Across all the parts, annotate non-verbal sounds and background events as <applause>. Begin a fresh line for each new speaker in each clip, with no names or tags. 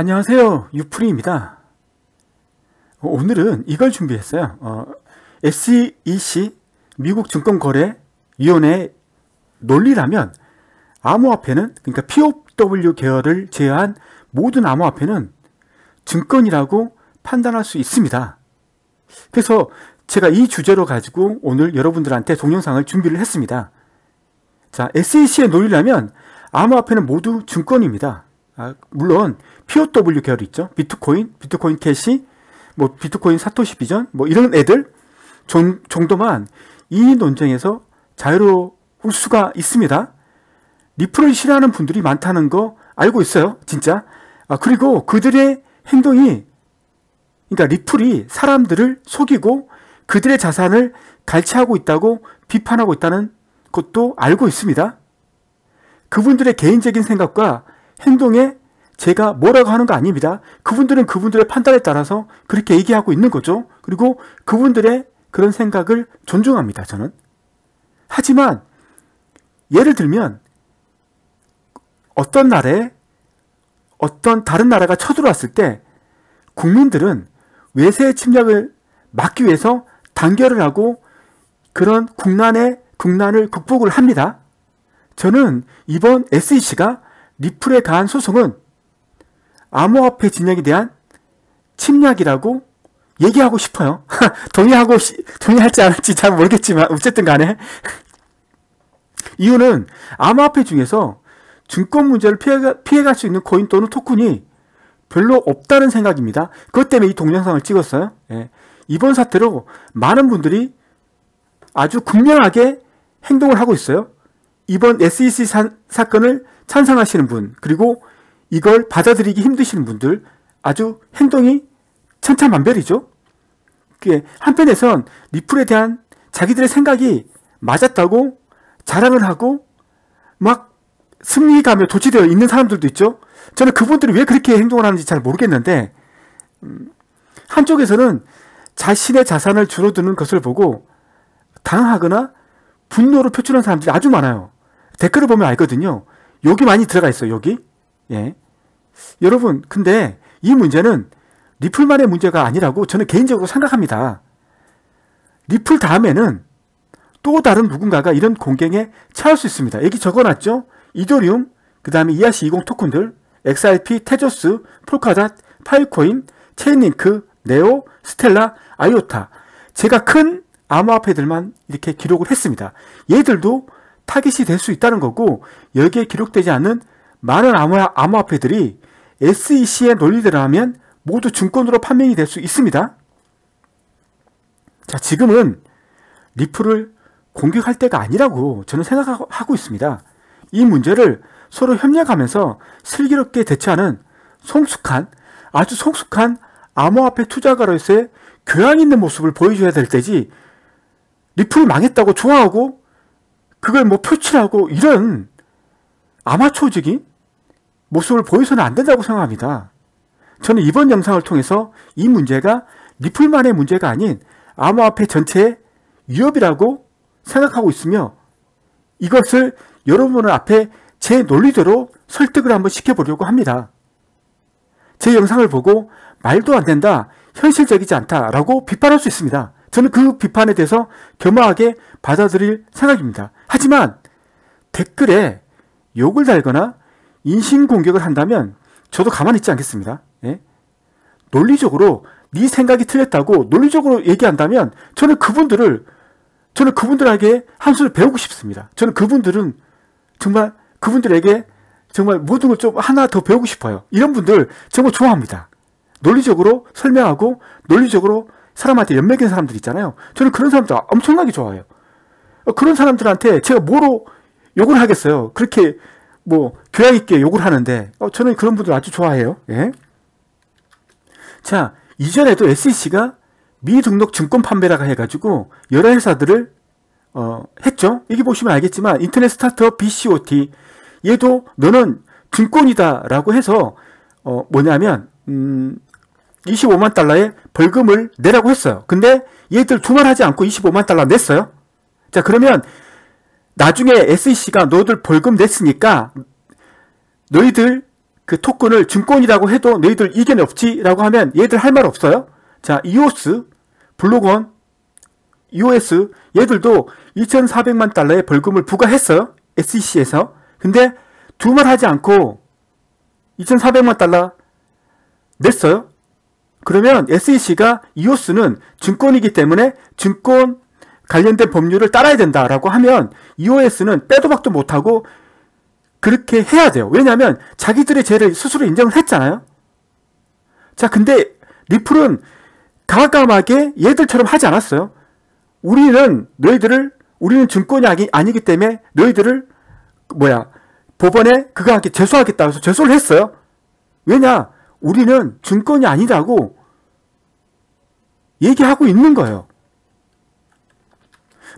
안녕하세요. 유프리입니다. 오늘은 이걸 준비했어요. 어, SEC 미국 증권거래위원회 논리라면 암호화폐는 그러니까 POW 계열을 제외한 모든 암호화폐는 증권이라고 판단할 수 있습니다. 그래서 제가 이 주제로 가지고 오늘 여러분들한테 동영상을 준비를 했습니다. 자, SEC의 논리라면 암호화폐는 모두 증권입니다. 아, 물론 POW 계열 있죠. 비트코인, 비트코인 캐시, 뭐 비트코인 사토시 비전, 뭐 이런 애들 정, 정도만 이 논쟁에서 자유로울 수가 있습니다. 리플을 싫어하는 분들이 많다는 거 알고 있어요. 진짜. 아, 그리고 그들의 행동이 그러니까 리플이 사람들을 속이고 그들의 자산을 갈취하고 있다고 비판하고 있다는 것도 알고 있습니다. 그분들의 개인적인 생각과 행동에 제가 뭐라고 하는 거 아닙니다. 그분들은 그분들의 판단에 따라서 그렇게 얘기하고 있는 거죠. 그리고 그분들의 그런 생각을 존중합니다. 저는. 하지만 예를 들면 어떤 나라에 어떤 다른 나라가 쳐들어왔을 때 국민들은 외세의 침략을 막기 위해서 단결을 하고 그런 국난의 국난을 극복을 합니다. 저는 이번 SEC가 리플에 가한 소송은 암호화폐 진영에 대한 침략이라고 얘기하고 싶어요. <laughs> 동의하고 동의할지 안 할지 잘 모르겠지만 어쨌든 간에 이유는 암호화폐 중에서 증권 문제를 피해, 갈수 있는 코인 또는 토큰이 별로 없다는 생각입니다. 그것 때문에 이 동영상을 찍었어요. 예. 이번 사태로 많은 분들이 아주 극명하게 행동을 하고 있어요. 이번 SEC 사, 사건을 찬성하시는 분, 그리고 이걸 받아들이기 힘드시는 분들 아주 행동이 천차만별이죠. 한편에선 리플에 대한 자기들의 생각이 맞았다고 자랑을 하고 막 승리감에 도취되어 있는 사람들도 있죠. 저는 그분들이 왜 그렇게 행동을 하는지 잘 모르겠는데 음, 한쪽에서는 자신의 자산을 줄어드는 것을 보고 당하거나 분노를 표출하는 사람들이 아주 많아요. 댓글을 보면 알거든요. 여기 많이 들어가 있어요, 여기. 예. 여러분, 근데 이 문제는 리플만의 문제가 아니라고 저는 개인적으로 생각합니다. 리플 다음에는 또 다른 누군가가 이런 공격에 처할 수 있습니다. 여기 적어놨죠? 이더리움, 그 다음에 e 아 c 20 토큰들, XRP, 테조스, 폴카닷, 파이코인, 체인링크, 네오, 스텔라, 아이오타. 제가 큰 암호화폐들만 이렇게 기록을 했습니다. 얘들도 타깃이 될 수 있다는 거고 여기에 기록되지 않은 많은 암호, 화폐들이 SEC의 논리대로 하면 모두 증권으로 판명이 될 수 있습니다. 자, 지금은 리플을 공격할 때가 아니라고 저는 생각하고 있습니다. 이 문제를 서로 협력하면서 슬기롭게 대처하는 성숙한, 아주 성숙한 암호화폐 투자가로서의 교양 있는 모습을 보여줘야 될 때지 리플이 망했다고 좋아하고 그걸 뭐 표출하고 이런 아마추어적인 모습을 보여서는 안 된다고 생각합니다. 저는 이번 영상을 통해서 이 문제가 리플만의 문제가 아닌 암호화폐 전체의 위협이라고 생각하고 있으며 이것을 여러분 앞에 제 논리대로 설득을 한번 시켜보려고 합니다. 제 영상을 보고 말도 안 된다, 현실적이지 않다라고 비판할 수 있습니다. 저는 그 비판에 대해서 겸허하게 받아들일 생각입니다. 하지만 댓글에 욕을 달거나 인신공격을 한다면 저도 가만히 있지 않겠습니다. 예? 논리적으로 네 생각이 틀렸다고 논리적으로 얘기한다면 저는 그분들을 저는 그분들에게 한 수를 배우고 싶습니다. 저는 그분들은 정말 그분들에게 정말 모든 걸 좀 하나 더 배우고 싶어요. 이런 분들 정말 좋아합니다. 논리적으로 설명하고 논리적으로 사람한테 연맥인 사람들 있잖아요. 저는 그런 사람들 엄청나게 좋아해요. 그런 사람들한테 제가 뭐로 욕을 하겠어요. 그렇게 뭐 교양 있게 욕을 하는데 어, 저는 그런 분들 아주 좋아해요. 예. 자 이전에도 SEC가 미등록 증권 판매라고 해가지고 여러 회사들을 어, 했죠. 여기 보시면 알겠지만 인터넷 스타트업 BCOT 얘도 너는 증권이다라고 해서 어, 뭐냐면 음, 25만 달러의 벌금을 내라고 했어요. 근데 얘들 두말하지 않고 25만 달러 냈어요. 자, 그러면 나중에 SEC가 너희들 벌금 냈으니까 너희들 그 토큰을 증권이라고 해도 너희들 이견이 없지라고 하면 얘들 할 말 없어요? 자, EOS, 블록원, EOS 얘들도 2,400만 달러의 벌금을 부과했어요. SEC에서. 근데 두 말 하지 않고 2,400만 달러 냈어요. 그러면 SEC가 e o s 는 증권이기 때문에 증권 관련된 법률을 따라야 된다라고 하면 EOS는 빼도 박도 못하고 그렇게 해야 돼요. 왜냐하면 자기들의 죄를 스스로 인정을 했잖아요. 자, 근데 리플은 가감하게 얘들처럼 하지 않았어요. 우리는 너희들을 우리는 증권이 아니, 기 때문에 너희들을 뭐야 법원에 그거 함께 재수하겠다 해서 재수를 했어요. 왜냐 우리는 증권이 아니라고 얘기하고 있는 거예요.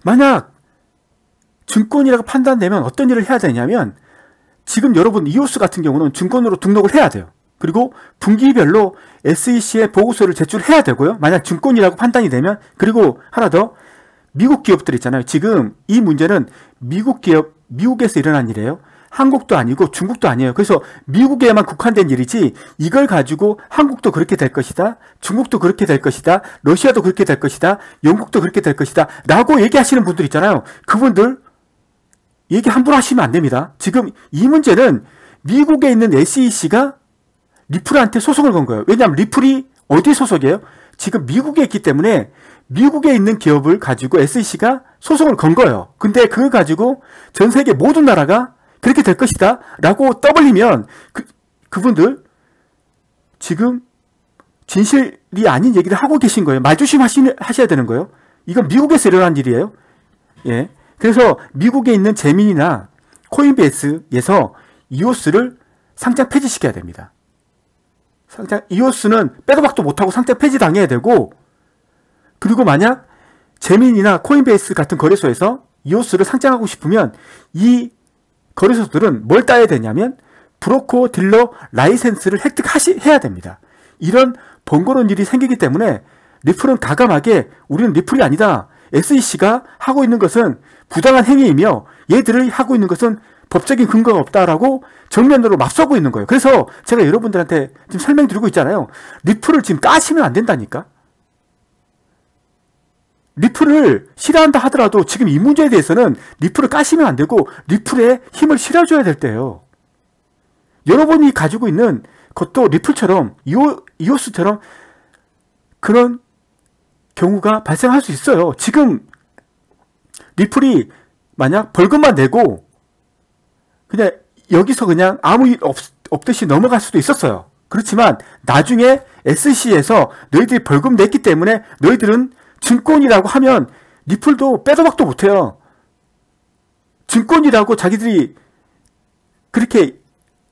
만약 증권이라고 판단되면 어떤 일을 해야 되냐면 지금 여러분 이오스 같은 경우는 증권으로 등록을 해야 돼요. 그리고 분기별로 SEC에 보고서를 제출해야 되고요. 만약 증권이라고 판단이 되면 그리고 하나 더 미국 기업들 있잖아요. 지금 이 문제는 미국 기업 미국에서 일어난 일이에요. 한국도 아니고 중국도 아니에요. 그래서 미국에만 국한된 일이지 이걸 가지고 한국도 그렇게 될 것이다. 중국도 그렇게 될 것이다. 러시아도 그렇게 될 것이다. 영국도 그렇게 될 것이다. 라고 얘기하시는 분들 있잖아요. 그분들 얘기 함부로 하시면 안 됩니다. 지금 이 문제는 미국에 있는 SEC가 리플한테 소송을 건 거예요. 왜냐하면 리플이 어디 소속이에요? 지금 미국에 있기 때문에 미국에 있는 기업을 가지고 SEC가 소송을 건 거예요. 근데 그걸 가지고 전 세계 모든 나라가 그렇게 될 것이다 라고 떠벌리면 그, 그분들 지금 진실이 아닌 얘기를 하고 계신 거예요. 말조심 하셔야 되는 거예요. 이건 미국에서 일어난 일이에요. 예. 그래서 미국에 있는 재민이나 코인베이스에서 이오스를 상장 폐지시켜야 됩니다. 상장 이오스는 빼도 박도 못하고 상장 폐지당해야 되고 그리고 만약 재민이나 코인베이스 같은 거래소에서 이오스를 상장하고 싶으면 이 거래소들은 뭘 따야 되냐면 브로커 딜러 라이센스를 획득해야 됩니다. 이런 번거로운 일이 생기기 때문에 리플은 가감하게 우리는 리플이 아니다. SEC가 하고 있는 것은 부당한 행위이며 얘들을 하고 있는 것은 법적인 근거가 없다라고 정면으로 맞서고 있는 거예요. 그래서 제가 여러분들한테 지금 설명드리고 있잖아요. 리플을 지금 까시면 안 된다니까. 리플을 실어한다 하더라도 지금 이 문제에 대해서는 리플을 까시면 안 되고 리플에 힘을 실어줘야 될 때예요. 여러분이 가지고 있는 것도 리플처럼 이오, 이오스처럼 그런 경우가 발생할 수 있어요. 지금 리플이 만약 벌금만 내고 그냥 여기서 그냥 아무 일 없, 없듯이 넘어갈 수도 있었어요. 그렇지만 나중에 SC에서 너희들이 벌금 냈기 때문에 너희들은 증권이라고 하면 리플도 빼도박도 못해요. 증권이라고 자기들이 그렇게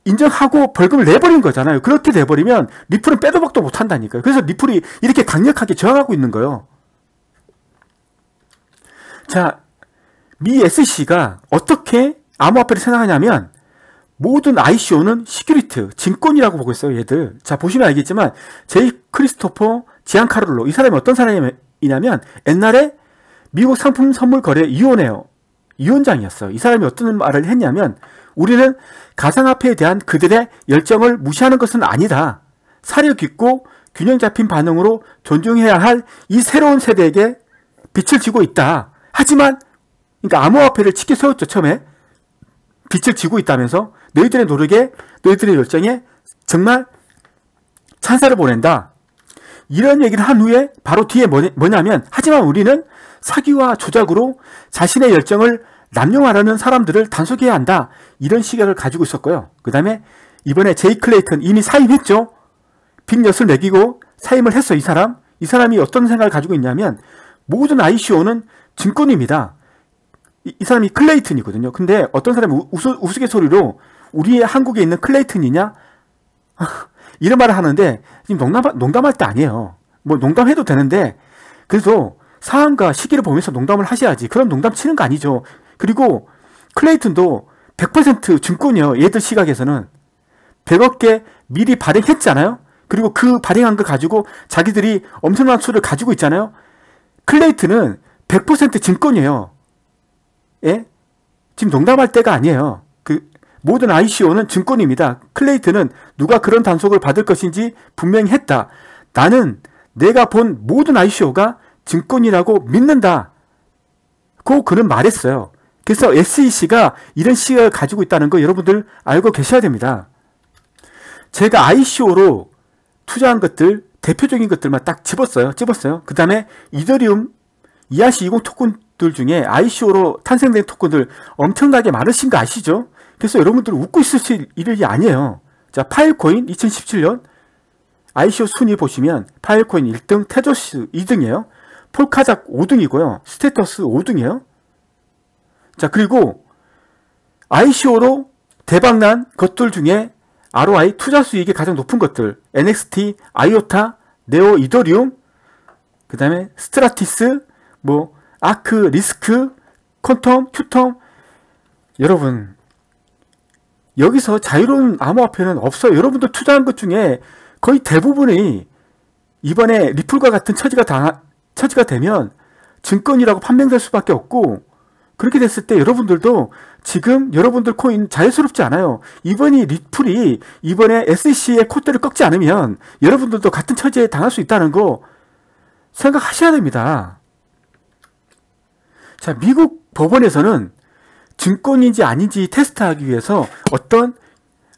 인정하고 벌금을 내버린 거잖아요. 그렇게 돼버리면 리플은 빼도박도 못한다니까요. 그래서 리플이 이렇게 강력하게 저항하고 있는 거예요. 자, 미 SC가 어떻게 암호화폐를 생각하냐면 모든 ICO는 시큐리트, 증권이라고 보고 있어요, 얘들. 자, 보시면 알겠지만, 제이 크리스토퍼, 지안카를로, 이 사람이 어떤 사람이냐면, 이냐면 옛날에 미국 상품 선물 거래 위원회요. 위원장이었어요. 이 사람이 어떤 말을 했냐면 우리는 가상화폐에 대한 그들의 열정을 무시하는 것은 아니다. 사려 깊고 균형 잡힌 반응으로 존중해야 할 이 새로운 세대에게 빛을 지고 있다. 하지만 그러니까 암호화폐를 치켜 세웠죠 처음에 빛을 지고 있다면서 너희들의 노력에 너희들의 열정에 정말 찬사를 보낸다. 이런 얘기를 한 후에 바로 뒤에 뭐냐면 하지만 우리는 사기와 조작으로 자신의 열정을 남용하려는 사람들을 단속해야 한다. 이런 시각을 가지고 있었고요. 그 다음에 이번에 제이 클레이턴 이미 사임했죠. 빅엿을 매기고 사임을 했어 이 사람. 이 사람이 어떤 생각을 가지고 있냐면 모든 ICO는 증권입니다. 이, 이 사람이 클레이튼이거든요. 근데 어떤 사람이 우스, 우스갯소리로 우리의 한국에 있는 클레이튼이냐? 이런 말을 하는데 지금 농담, 농담할 때 아니에요. 뭐 농담해도 되는데 그래서 상황과 시기를 보면서 농담을 하셔야지. 그런 농담 치는 거 아니죠. 그리고 클레이튼도 100% 증권이에요. 얘들 시각에서는 100억 개 미리 발행했잖아요. 그리고 그 발행한 거 가지고 자기들이 엄청난 수를 가지고 있잖아요. 클레이튼은100% 증권이에요. 예? 지금 농담할 때가 아니에요. 모든 ICO는 증권입니다. 클레이트는 누가 그런 단속을 받을 것인지 분명히 했다. 나는 내가 본 모든 ICO가 증권이라고 믿는다. 고 그는 말했어요. 그래서 SEC가 이런 시각을 가지고 있다는 거 여러분들 알고 계셔야 됩니다. 제가 ICO로 투자한 것들 대표적인 것들만 딱 집었어요. 집었어요. 그 다음에 이더리움 e 하 c 20 토큰들 중에 ICO로 탄생된 토큰들 엄청나게 많으신 거 아시죠? 그래서 여러분들은 웃고 있을 일이 아니에요. 자, 파일코인 2017년 ICO 순위 보시면 파일코인 1등, 테조스 2등이에요. 폴카작 5등이고요. 스테터스 5등이에요. 자, 그리고 ICO로 대박난 것들 중에 ROI 투자 수익이 가장 높은 것들 NXT, 아이오타, 네오 이더리움, 그 다음에 스트라티스, 뭐 아크, 리스크, 퀀텀, 큐텀 여러분 여기서 자유로운 암호화폐는 없어요. 여러분들 투자한 것 중에 거의 대부분이 이번에 리플과 같은 처지가 당 처지가 되면 증권이라고 판명될 수밖에 없고 그렇게 됐을 때 여러분들도 지금 여러분들 코인 자유스럽지 않아요. 이번이 리플이 이번에 SEC의 콧대를 꺾지 않으면 여러분들도 같은 처지에 당할 수 있다는 거 생각하셔야 됩니다. 자, 미국 법원에서는 증권인지 아닌지 테스트하기 위해서 어떤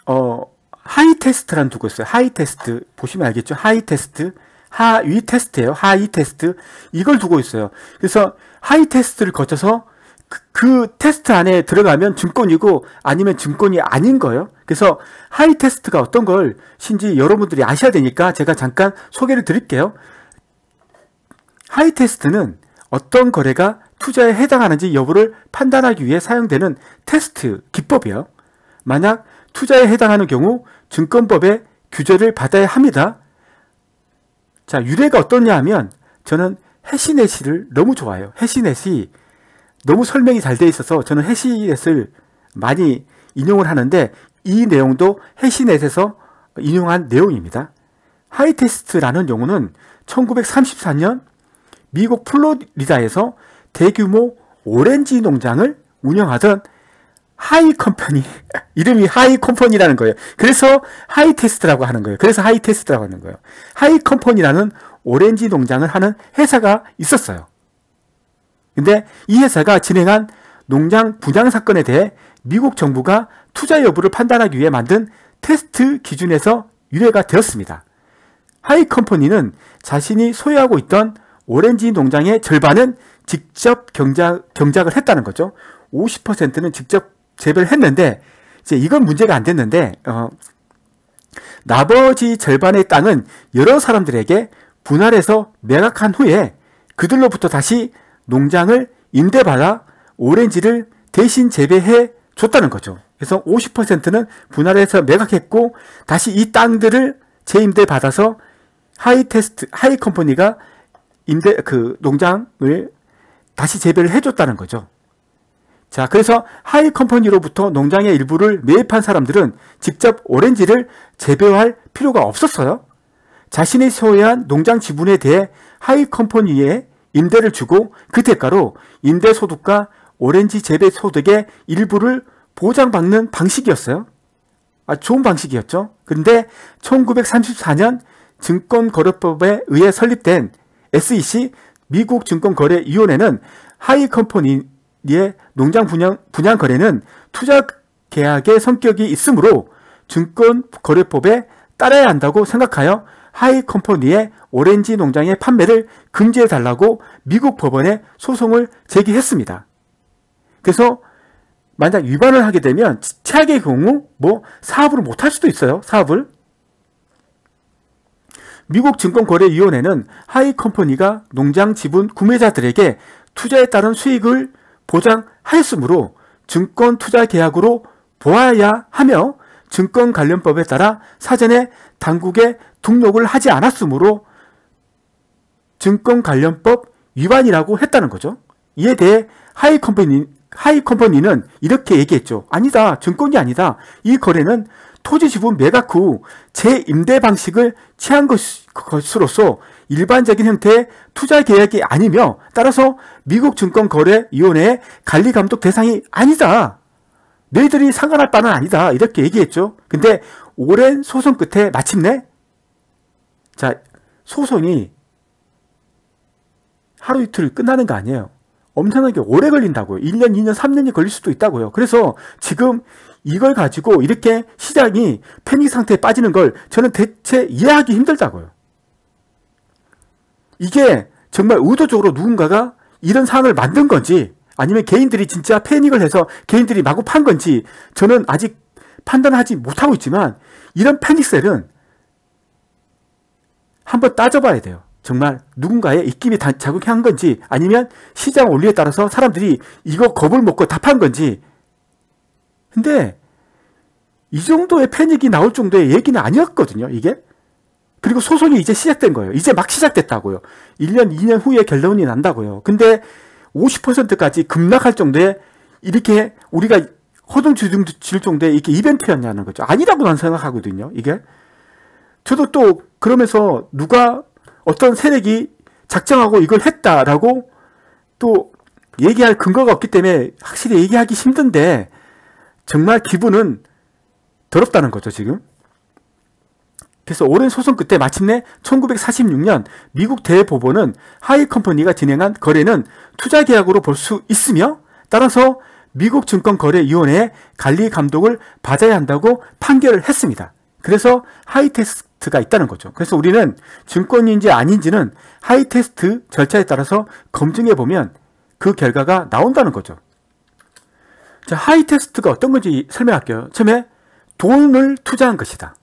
어 하이 테스트란 두고 있어요. 하이 테스트 보시면 알겠죠? 하이 테스트 하위 테스트예요. 하이 테스트 이걸 두고 있어요. 그래서 하이 테스트를 거쳐서 그, 그, 테스트 안에 들어가면 증권이고 아니면 증권이 아닌 거예요. 그래서 하이 테스트가 어떤 걸 신지 여러분들이 아셔야 되니까 제가 잠깐 소개를 드릴게요. 하이 테스트는 어떤 거래가 투자에 해당하는지 여부를 판단하기 위해 사용되는 테스트 기법이요 만약 투자에 해당하는 경우 증권법의 규제를 받아야 합니다. 자, 유래가 어떠냐 하면 저는 해시넷을 너무 좋아해요. 해시넷이 너무 설명이 잘 되어 있어서 저는 해시넷을 많이 인용을 하는데 이 내용도 해시넷에서 인용한 내용입니다. 하이테스트라는 용어는 1934년 미국 플로리다에서 대규모 오렌지 농장을 운영하던 하이 컴퍼니 <laughs> 이름이 하이 컴퍼니라는 거예요. 그래서 하이 테스트라고 하는 거예요. 그래서 하이 테스트라고 하는 거예요. 하이 컴퍼니라는 오렌지 농장을 하는 회사가 있었어요. 근데 이 회사가 진행한 농장 분양 사건에 대해 미국 정부가 투자 여부를 판단하기 위해 만든 테스트 기준에서 유래가 되었습니다. 하이 컴퍼니는 자신이 소유하고 있던 오렌지 농장의 절반은 직접 경작, 경작을 했다는 거죠. 50%는 직접 재배를 했는데 이제 이건 문제가 안 됐는데 어, 나머지 절반의 땅은 여러 사람들에게 분할해서 매각한 후에 그들로부터 다시 농장을 임대받아 오렌지를 대신 재배해 줬다는 거죠. 그래서 50%는 분할해서 매각했고 다시 이 땅들을 재임대 받아서 하이 테스트 하이 컴퍼니가 임대 그 농장을 다시 재배를 해줬다는 거죠. 자, 그래서 하이 컴퍼니로부터 농장의 일부를 매입한 사람들은 직접 오렌지를 재배할 필요가 없었어요. 자신이 소유한 농장 지분에 대해 하이 컴퍼니에 임대를 주고 그 대가로 임대 소득과 오렌지 재배 소득의 일부를 보장받는 방식이었어요. 아, 좋은 방식이었죠. 근데 1934년 증권거래법에 의해 설립된 SEC 미국 증권거래위원회는 하이컴퍼니의 농장 분양, 분양 거래는 투자 계약의 성격이 있으므로 증권거래법에 따라야 한다고 생각하여 하이컴퍼니의 오렌지 농장의 판매를 금지해달라고 미국 법원에 소송을 제기했습니다. 그래서 만약 위반을 하게 되면 최악의 경우 뭐 사업을 못할 수도 있어요. 사업을. 미국 증권거래위원회는 하이컴퍼니가 농장 지분 구매자들에게 투자에 따른 수익을 보장하였으므로 증권 투자 계약으로 보아야 하며 증권 관련법에 따라 사전에 당국에 등록을 하지 않았으므로 증권 관련법 위반이라고 했다는 거죠. 이에 대해 하이컴퍼니, 하이컴퍼니는 이렇게 얘기했죠. 아니다. 증권이 아니다. 이 거래는 토지 지분 매각 후 재임대 방식을 취한 것, 것으로서 일반적인 형태의 투자 계약이 아니며 따라서 미국 증권거래위원회의 관리 감독 대상이 아니다. 너희들이 상관할 바는 아니다. 이렇게 얘기했죠. 근데 오랜 소송 끝에 마침내 자 소송이 하루 이틀 끝나는 거 아니에요. 엄청나게 오래 걸린다고요. 1년, 2년, 3년이 걸릴 수도 있다고요. 그래서 지금 이걸 가지고 이렇게 시장이 패닉 상태에 빠지는 걸 저는 대체 이해하기 힘들다고요. 이게 정말 의도적으로 누군가가 이런 상황을 만든 건지 아니면 개인들이 진짜 패닉을 해서 개인들이 마구 판 건지 저는 아직 판단하지 못하고 있지만 이런 패닉셀은 한번 따져봐야 돼요. 정말 누군가의 입김이 자극한 건지 아니면 시장 원리에 따라서 사람들이 이거 겁을 먹고 답한 건지 근데 이 정도의 패닉이 나올 정도의 얘기는 아니었거든요, 이게. 그리고 소송이 이제 시작된 거예요. 이제 막 시작됐다고요. 1년, 2년 후에 결론이 난다고요. 근데 50%까지 급락할 정도의 이렇게 우리가 허둥지둥질 정도의 이렇게 이벤트였냐는 거죠. 아니라고 난 생각하거든요, 이게. 저도 또 그러면서 누가 어떤 세력이 작정하고 이걸 했다라고 또 얘기할 근거가 없기 때문에 확실히 얘기하기 힘든데 정말 기분은 더럽다는 거죠, 지금. 그래서 오랜 소송 끝에 마침내 1946년 미국 대법원은 하이 컴퍼니가 진행한 거래는 투자 계약으로 볼 수 있으며 따라서 미국 증권거래위원회의 관리 감독을 받아야 한다고 판결을 했습니다. 그래서 하이 테스트가 있다는 거죠. 그래서 우리는 증권인지 아닌지는 하이 테스트 절차에 따라서 검증해 보면 그 결과가 나온다는 거죠. 자, 하이 테스트가 어떤 건지 설명할게요. 처음에 돈을 투자한 것이다.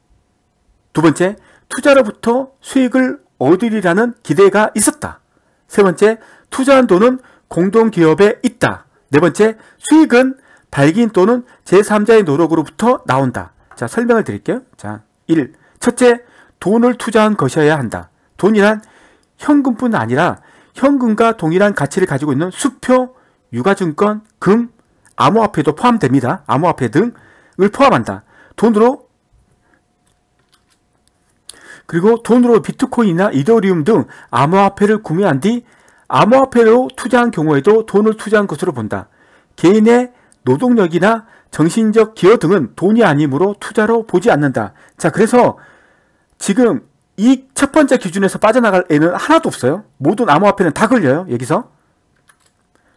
두 번째, 투자로부터 수익을 얻으리라는 기대가 있었다. 세 번째, 투자한 돈은 공동기업에 있다. 네 번째, 수익은 발기인 또는 제3자의 노력으로부터 나온다. 자, 설명을 드릴게요. 자, 1. 첫째, 돈을 투자한 것이어야 한다. 돈이란 현금뿐 아니라 현금과 동일한 가치를 가지고 있는 수표, 유가증권, 금, 암호화폐도 포함됩니다. 암호화폐 등을 포함한다. 돈으로 그리고 돈으로 비트코인이나 이더리움 등 암호화폐를 구매한 뒤 암호화폐로 투자한 경우에도 돈을 투자한 것으로 본다. 개인의 노동력이나 정신적 기여 등은 돈이 아니므로 투자로 보지 않는다. 자, 그래서 지금 이 첫 번째 기준에서 빠져나갈 애는 하나도 없어요. 모든 암호화폐는 다 걸려요, 여기서.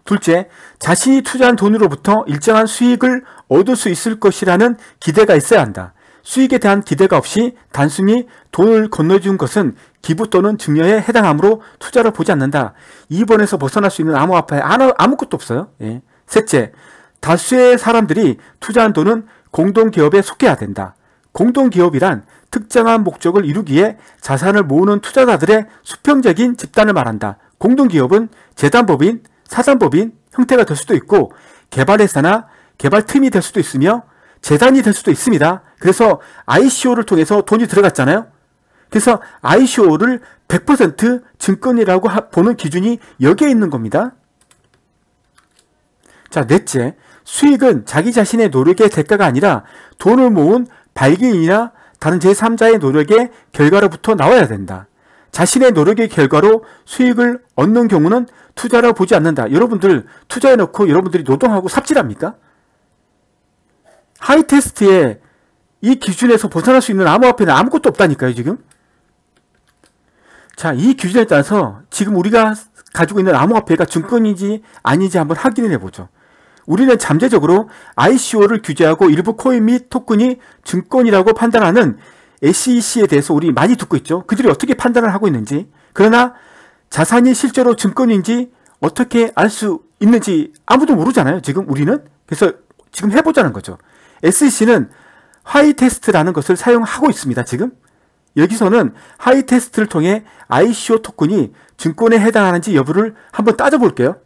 둘째, 자신이 투자한 돈으로부터 일정한 수익을 얻을 수 있을 것이라는 기대가 있어야 한다. 수익에 대한 기대가 없이 단순히 돈을 건너준 것은 기부 또는 증여에 해당하므로 투자를 보지 않는다. 2번에서 벗어날 수 있는 아무 아파에 아무것도 없어요. 예. 셋째, 다수의 사람들이 투자한 돈은 공동기업에 속해야 된다. 공동기업이란 특정한 목적을 이루기에 자산을 모으는 투자자들의 수평적인 집단을 말한다. 공동기업은 재단법인, 사단법인 형태가 될 수도 있고 개발회사나 개발팀이 될 수도 있으며 재단이 될 수도 있습니다. 그래서 ICO를 통해서 돈이 들어갔잖아요. 그래서 ICO를 100% 증권이라고 보는 기준이 여기에 있는 겁니다. 자, 넷째, 수익은 자기 자신의 노력의 대가가 아니라 돈을 모은 발기인이나 다른 제3자의 노력의 결과로부터 나와야 된다. 자신의 노력의 결과로 수익을 얻는 경우는 투자라 고 보지 않는다. 여러분들 투자해놓고 여러분들이 노동하고 삽질합니까? 하이테스트에 이 기준에서 벗어날 수 있는 암호화폐는 아무것도 없다니까요, 지금. 자, 이 기준에 따라서 지금 우리가 가지고 있는 암호화폐가 증권인지 아닌지 한번 확인을 해보죠. 우리는 잠재적으로 ICO를 규제하고 일부 코인 및 토큰이 증권이라고 판단하는 SEC에 대해서 우리 많이 듣고 있죠. 그들이 어떻게 판단을 하고 있는지. 그러나 자산이 실제로 증권인지 어떻게 알 수 있는지 아무도 모르잖아요. 지금 우리는. 그래서 지금 해보자는 거죠. SEC는 하이 테스트라는 것을 사용하고 있습니다. 지금. 여기서는 하이 테스트를 통해 ICO 토큰이 증권에 해당하는지 여부를 한번 따져볼게요.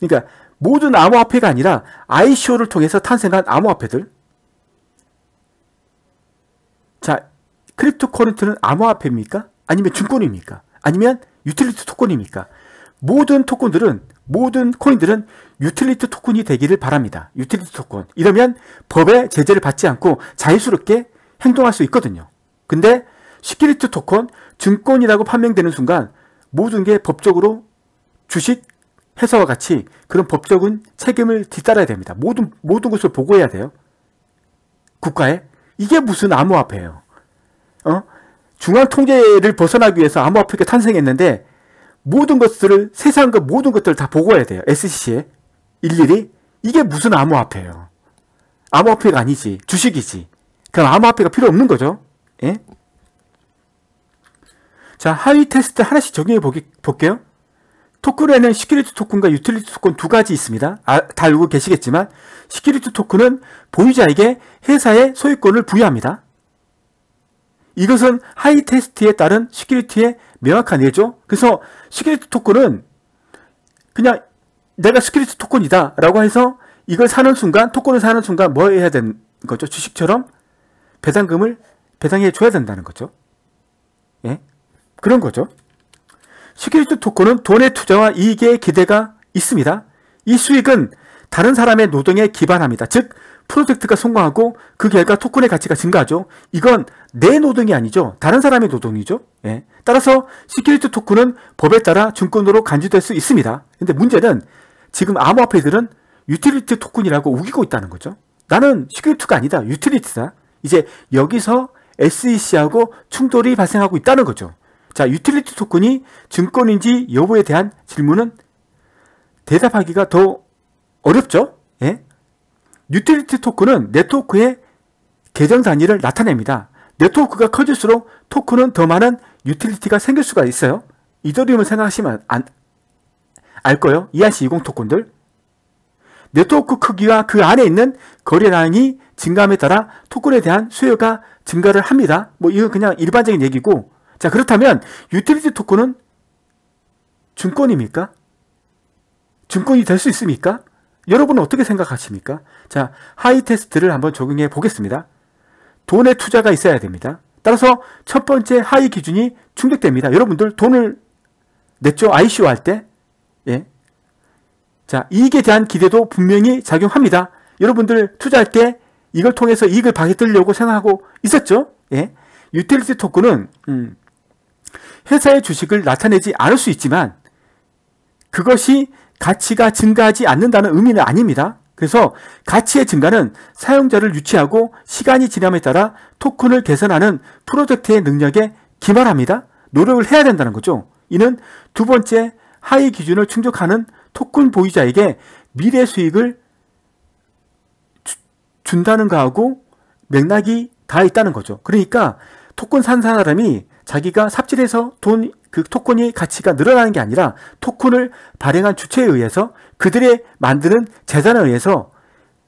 그러니까 모든 암호화폐가 아니라 ICO를 통해서 탄생한 암호화폐들 크립토 커런트는 암호화폐입니까? 아니면 증권입니까? 아니면 유틸리티 토큰입니까? 모든 토큰들은 모든 코인들은 유틸리티 토큰이 되기를 바랍니다. 유틸리티 토큰. 이러면 법의 제재를 받지 않고 자유스럽게 행동할 수 있거든요. 근데 시큐리티 토큰, 증권이라고 판명되는 순간 모든 게 법적으로 주식 회사와 같이 그런 법적인 책임을 뒤따라야 됩니다. 모든 모든 것을 보고해야 돼요. 국가에 이게 무슨 암호화폐예요? 어? 중앙 통제를 벗어나기 위해서 암호화폐가 탄생했는데 모든 것들을 세상과 그 모든 것들을 다 보고해야 돼요. SCC에 일일이 이게 무슨 암호화폐예요? 암호화폐가 아니지 주식이지. 그럼 암호화폐가 필요 없는 거죠. 예? 자 하위 테스트 하나씩 적용해 보기, 볼게요. 토큰에는 시큐리티 토큰과 유틸리티 토큰 두 가지 있습니다. 아, 다 알고 계시겠지만 시큐리티 토큰은 보유자에게 회사의 소유권을 부여합니다. 이것은 하이 테스트에 따른 시큐리티의 명확한 예죠. 그래서 시큐리티 토큰은 그냥 내가 시큐리티 토큰이다 라고 해서 이걸 사는 순간 토큰을 사는 순간 뭐 해야 되는 거죠? 주식처럼 배당금을 배당해 줘야 된다는 거죠. 예? 그런 거죠. 시큐리티 토큰은 돈의 투자와 이익의 기대가 있습니다. 이 수익은 다른 사람의 노동에 기반합니다. 즉 프로젝트가 성공하고 그 결과 토큰의 가치가 증가하죠. 이건 내 노동이 아니죠. 다른 사람의 노동이죠. 예. 따라서 시큐리티 토큰은 법에 따라 증권으로 간주될 수 있습니다. 근데 문제는 지금 암호화폐들은 유틸리티 토큰이라고 우기고 있다는 거죠. 나는 시큐리티가 아니다. 유틸리티다. 이제 여기서 SEC하고 충돌이 발생하고 있다는 거죠. 자, 유틸리티 토큰이 증권인지 여부에 대한 질문은 대답하기가 더 어렵죠? 예? 유틸리티 토큰은 네트워크의 계정 단위를 나타냅니다. 네트워크가 커질수록 토큰은 더 많은 유틸리티가 생길 수가 있어요. 이더리움을 생각하시면 안, 알 거예요. ERC 20 토큰들. 네트워크 크기와 그 안에 있는 거래량이 증감에 따라 토큰에 대한 수요가 증가를 합니다. 뭐 이건 그냥 일반적인 얘기고 자 그렇다면 유틸리티 토큰은 증권입니까? 증권이 될 수 있습니까? 여러분은 어떻게 생각하십니까? 자, 하이 테스트를 한번 적용해 보겠습니다. 돈의 투자가 있어야 됩니다. 따라서 첫 번째 하이 기준이 충족됩니다. 여러분들 돈을 냈죠? ICO 할 때? 예. 자, 이익에 대한 기대도 분명히 작용합니다. 여러분들 투자할 때 이걸 통해서 이익을 받으려고 생각하고 있었죠? 예. 유틸리티 토큰은 음, 회사의 주식을 나타내지 않을 수 있지만 그것이 가치가 증가하지 않는다는 의미는 아닙니다. 그래서 가치의 증가는 사용자를 유치하고 시간이 지남에 따라 토큰을 개선하는 프로젝트의 능력에 기반합니다. 노력을 해야 된다는 거죠. 이는 두 번째 하위 기준을 충족하는 토큰 보유자에게 미래 수익을 주, 준다는 거하고 맥락이 다 있다는 거죠. 그러니까 토큰 산 사람이 자기가 삽질해서 돈 그토큰이 가치가 늘어나는 게 아니라 토큰을 발행한 주체에 의해서 그들의 만드는 재산에 의해서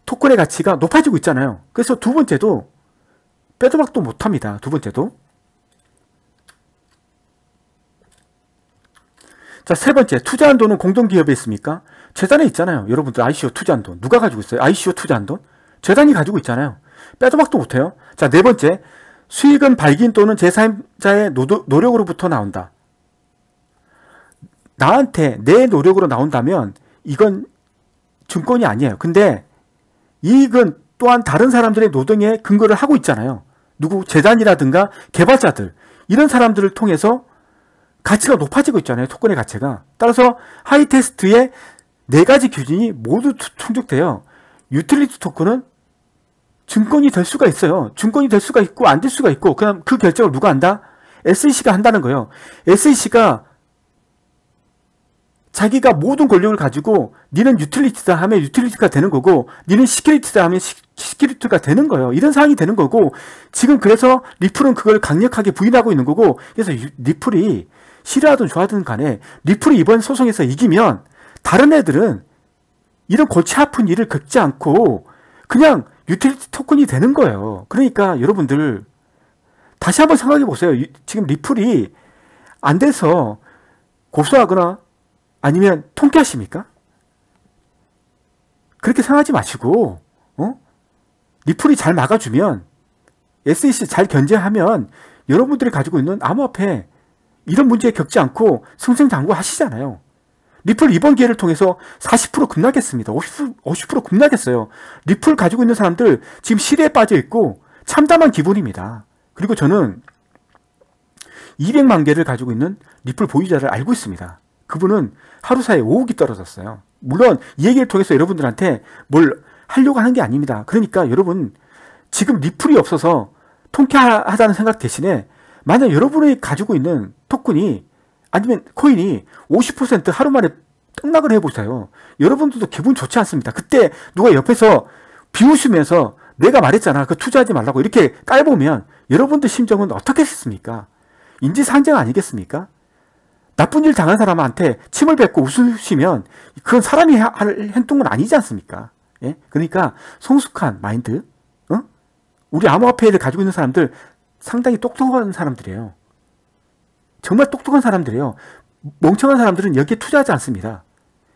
토큰의 가치가 높아지고 있잖아요. 그래서 두 번째도 빼도박도 못합니다. 두 번째도. 자, 세 번째, 투자한 돈은 공동기업에 있습니까? 재단에 있잖아요. 여러분들 ICO 투자한 돈. 누가 가지고 있어요? ICO 투자한 돈? 재단이 가지고 있잖아요. 빼도박도 못해요. 자, 네 번째, 수익은 발기인 또는 제3자의 노, 노력으로부터 나온다. 나한테 내 노력으로 나온다면 이건 증권이 아니에요. 근데 이익은 또한 다른 사람들의 노동에 근거를 하고 있잖아요. 누구 재단이라든가 개발자들 이런 사람들을 통해서 가치가 높아지고 있잖아요. 토큰의 가치가. 따라서 하이테스트의 네 가지 규정이 모두 충족돼요. 유틸리티 토큰은 증권이 될 수가 있어요. 증권이 될 수가 있고 안 될 수가 있고 그냥 그 결정을 누가 한다? SEC가 한다는 거예요. SEC가 자기가 모든 권력을 가지고 니는 유틸리티다 하면 유틸리티가 되는 거고 니는 시큐리티다 하면 시, 시큐리티가 되는 거예요. 이런 상황이 되는 거고 지금 그래서 리플은 그걸 강력하게 부인하고 있는 거고 그래서 유, 리플이 싫어하든 좋아하든 간에 리플이 이번 소송에서 이기면 다른 애들은 이런 골치 아픈 일을 겪지 않고 그냥 유틸리티 토큰이 되는 거예요. 그러니까 여러분들 다시 한번 생각해 보세요. 유, 지금 리플이 안 돼서 고소하거나 아니면 통쾌하십니까? 그렇게 생각하지 마시고 어? 리플이 잘 막아주면 SEC 잘 견제하면 여러분들이 가지고 있는 암호화폐 이런 문제에 겪지 않고 승승장구 하시잖아요. 리플 이번 기회를 통해서 40% 급락했습니다. 50%, 50% 급락했어요. 리플 가지고 있는 사람들 지금 시대에 빠져 있고 참담한 기분입니다. 그리고 저는 200만 개를 가지고 있는 리플 보유자를 알고 있습니다. 그분은 하루 사이에 5억이 떨어졌어요. 물론 이 얘기를 통해서 여러분들한테 뭘 하려고 하는 게 아닙니다. 그러니까 여러분 지금 리플이 없어서 통쾌하다는 생각 대신에 만약 여러분이 가지고 있는 토큰이 아니면 코인이 50% 하루 만에 떡락을 해보세요. 여러분들도 기분 좋지 않습니다. 그때 누가 옆에서 비웃으면서 내가 말했잖아. 그 투자하지 말라고 이렇게 깔보면 여러분들 심정은 어떻게 했습니까? 인지상정 아니겠습니까? 나쁜 일 당한 사람한테 침을 뱉고 웃으시면 그건 사람이 할 행동은 아니지 않습니까? 예? 그러니까 성숙한 마인드, 어? 우리 암호화폐를 가지고 있는 사람들 상당히 똑똑한 사람들이에요. 정말 똑똑한 사람들이에요. 멍청한 사람들은 여기에 투자하지 않습니다.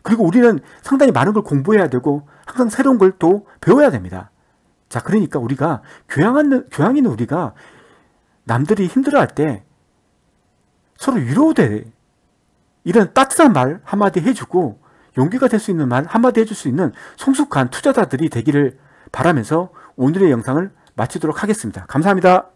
그리고 우리는 상당히 많은 걸 공부해야 되고 항상 새로운 걸 또 배워야 됩니다. 자, 그러니까 우리가 교양하는 교양인 우리가 남들이 힘들어할 때 서로 위로돼 이런 따뜻한 말 한마디 해주고 용기가 될 수 있는 말 한마디 해줄 수 있는 성숙한 투자자들이 되기를 바라면서 오늘의 영상을 마치도록 하겠습니다. 감사합니다.